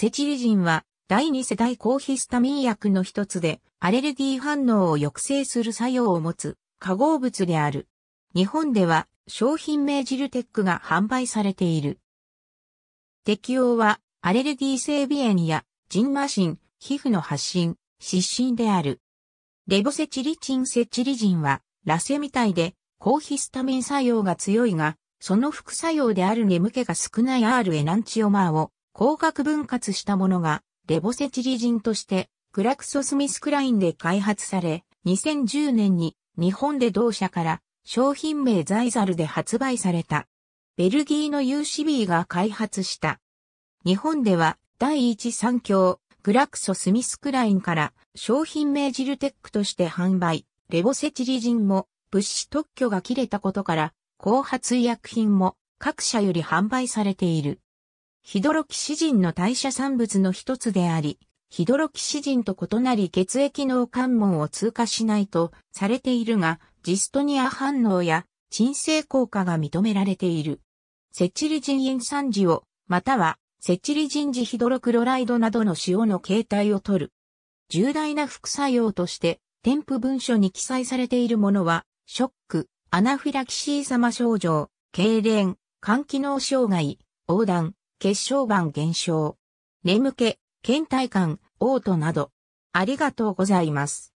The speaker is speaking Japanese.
セチリジンは第2世代抗ヒスタミン薬の一つで、アレルギー反応を抑制する作用を持つ化合物である。日本では商品名ジルテックが販売されている。適用はアレルギー性鼻炎やジンマシン、皮膚の発疹、湿疹である。レボセチリチンセチリジンはラセみたいで抗ヒスタミン作用が強いが、その副作用である眠気が少ない R エナンチオマーを広角分割したものが、レボセチリ人として、クラクソスミスクラインで開発され、2010年に日本で同社から商品名ザイザルで発売された。ベルギーの UCB が開発した。日本では第一三共、グラクソスミスクラインから商品名ジルテックとして販売。レボセチリンも物資特許が切れたことから、後発医薬品も各社より販売されている。ヒドロキシジンの代謝産物の一つであり、ヒドロキシジンと異なり血液脳関門を通過しないとされているが、ジストニア反応や鎮静効果が認められている。セチリジンイン酸ジオ、またはセチリジンジヒドロクロライドなどの塩の形態を取る。重大な副作用として、添付文書に記載されているものは、ショック、アナフィラキシー様症状、痙攣、肝機能障害、横断、血小板減少、眠気、倦怠感、嘔吐など。ありがとうございます。